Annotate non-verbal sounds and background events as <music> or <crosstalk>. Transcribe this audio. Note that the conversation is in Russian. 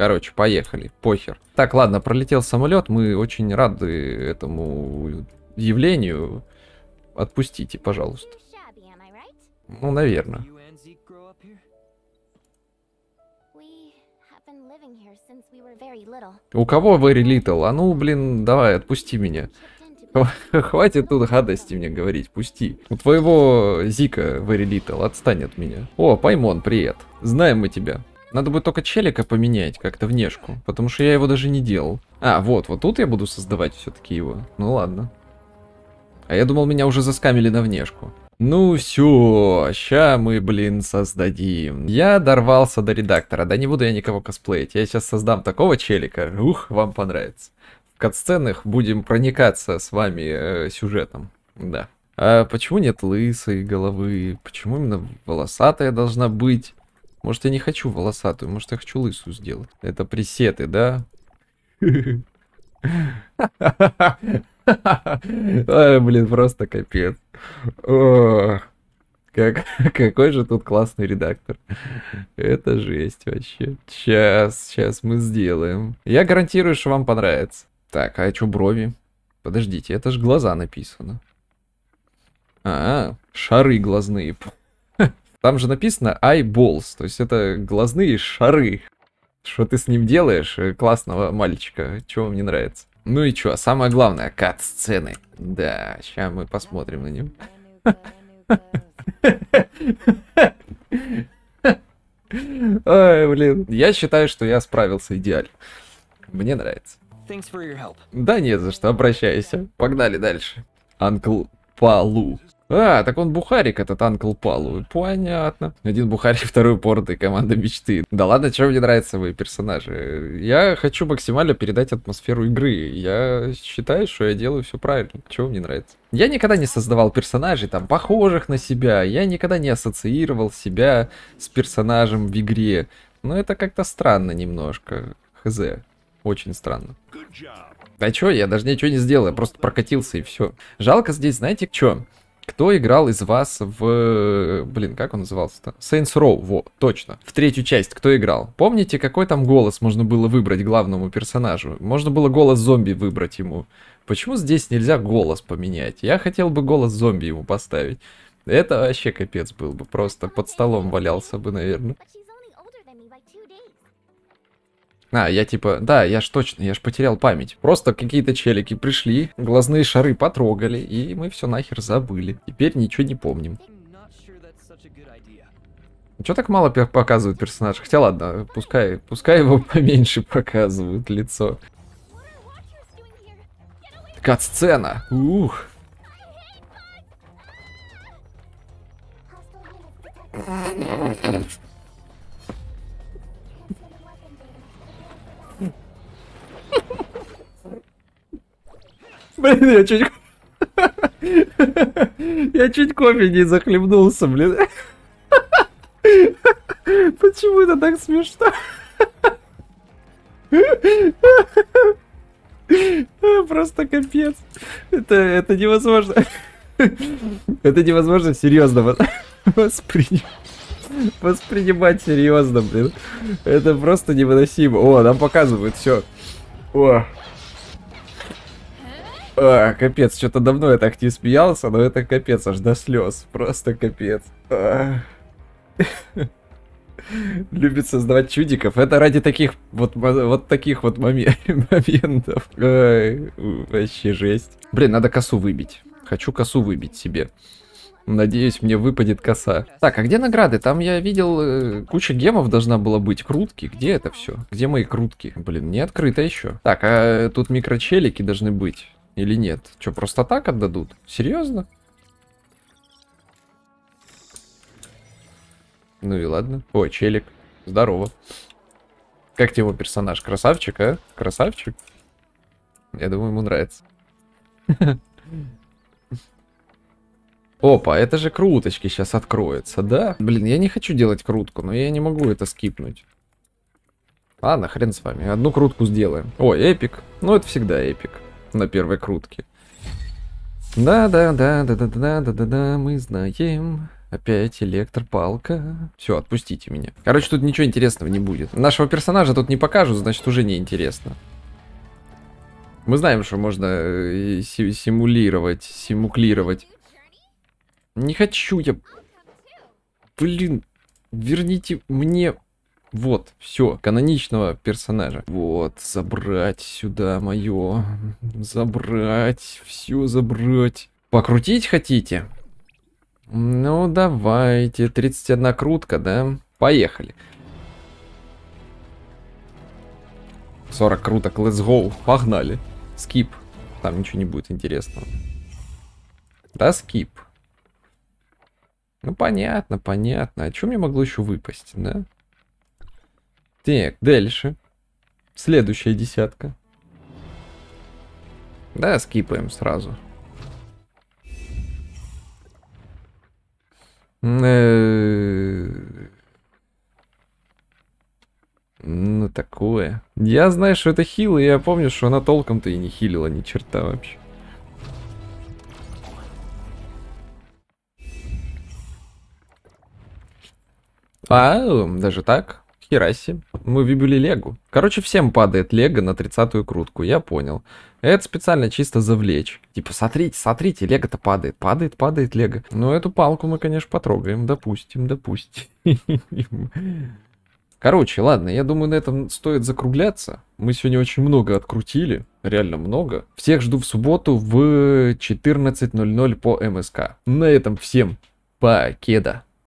Короче, поехали, похер. Так, ладно, пролетел самолет, мы очень рады этому явлению. Отпустите, пожалуйста. Ну, наверное. У кого very little? А ну, блин, давай, отпусти меня. <laughs> Хватит тут гадости мне говорить, пусти. У твоего Зика very little, отстань от меня. О, Паймон, привет. Знаем мы тебя. Надо будет только челика поменять как-то внешку, потому что я его даже не делал. А, вот, вот тут я буду создавать все-таки его. Ну ладно. А я думал, меня уже заскамили на внешку. Ну все, ща мы, блин, создадим. Я дорвался до редактора, да не буду я никого косплеить. Я сейчас создам такого челика, ух, вам понравится. В катсценах будем проникаться с вами э, сюжетом, да. А почему нет лысой головы? Почему именно волосатая должна быть? Может, я не хочу волосатую, может, я хочу лысую сделать. Это пресеты, да? Блин, просто капец. Как, какой же тут классный редактор. Это жесть вообще. Сейчас, сейчас мы сделаем. Я гарантирую, что вам понравится. Так, а что брови? Подождите, это же глаза написано. А, шары глазные. Там же написано eyeballs, то есть это глазные шары. Что ты с ним делаешь, э, классного мальчика? Чего вам не нравится? Ну и что, самое главное, кат-сцены. Да, сейчас мы посмотрим на него. Ой, блин. Я считаю, что я справился идеально. Мне нравится. Да нет за что, обращайся. Погнали дальше. Анкл Палу. А, так он бухарик, этот Анкл Палу. Понятно. Один бухарик, <laughs> второй порты, команда мечты. Да ладно, чем мне нравятся мои персонажи? Я хочу максимально передать атмосферу игры. Я считаю, что я делаю все правильно. Чего мне нравится? Я никогда не создавал персонажей, там, похожих на себя. Я никогда не ассоциировал себя с персонажем в игре. Но это как-то странно немножко. Хз. Очень странно. Да чё, я даже ничего не сделал, я просто прокатился и все. Жалко здесь, знаете, чё? Кто играл из вас в... Блин, как он назывался-то? Saints Row, во, точно. В третью часть кто играл? Помните, какой там голос можно было выбрать главному персонажу? Можно было голос зомби выбрать ему. Почему здесь нельзя голос поменять? Я хотел бы голос зомби ему поставить. Это вообще капец был бы, просто под столом валялся бы, наверное. А, я типа, да, я ж точно, я ж потерял память. Просто какие-то челики пришли, глазные шары потрогали, и мы все нахер забыли. Теперь ничего не помним. Чё так мало показывают персонаж? Хотя ладно, пускай, пускай его <laughs> поменьше показывают лицо. Кат-сцена! Ух! mm <laughs> Блин, я чуть... <laughs> Я чуть кофе не захлебнулся, блин. <laughs> Почему это так смешно? <laughs> Просто капец. Это, это невозможно. Это невозможно серьезно воспринять. Воспринимать серьезно, блин. Это просто невыносимо. О, нам показывают все. О, а, капец, что-то давно я так не смеялся, но это капец, аж до слез. Просто капец. А. <laughs> Любит создавать чудиков. Это ради таких вот, вот таких вот <laughs> моментов. Ой, вообще жесть. Блин, надо косу выбить. Хочу косу выбить себе. Надеюсь, мне выпадет коса. Так, а где награды? Там я видел, э, куча гемов должна была быть. Крутки, где это все? Где мои крутки? Блин, не открыто еще. Так, а тут микрочелики должны быть. Или нет? Что, просто так отдадут? Серьезно? Ну и ладно. О, челик. Здорово. Как тебе его персонаж? Красавчик, а? Красавчик? Я думаю, ему нравится. <laughs> Опа, это же круточки сейчас откроются, да? Блин, я не хочу делать крутку, но я не могу это скипнуть. Ладно, хрен с вами. Одну крутку сделаем. О, эпик. Ну, это всегда эпик на первой крутке. Да, да, да, да, да, да, да, да, да, мы знаем. Опять электропалка. Все, отпустите меня. Короче, тут ничего интересного не будет. Нашего персонажа тут не покажут, значит, уже не интересно. Мы знаем, что можно э, симулировать, симуклировать. Не хочу я... Блин, верните мне вот, все, каноничного персонажа. Вот, забрать сюда мое. Забрать, все забрать. Покрутить хотите? Ну, давайте, 31 крутка, да? Поехали. 40 круток, let's go, погнали. Скип, там ничего не будет интересного. Да, скип. Ну, понятно, понятно. А что мне могло еще выпасть, да? Так, дальше. Следующая десятка. Да, скипаем сразу. Ну, такое. Я знаю, что это хил, и я помню, что она толком-то и не хилила ни черта вообще. А, даже так? Хераси, мы выбили лего. Короче, всем падает лего на 30-ю крутку, я понял. Это специально чисто завлечь. Типа, смотрите, смотрите, лего-то падает, падает, падает лего. Но ну, эту палку мы, конечно, потрогаем, допустим, допустим. Короче, ладно, я думаю, на этом стоит закругляться. Мы сегодня очень много открутили, реально много. Всех жду в субботу в 14.00 по МСК. На этом всем покеда.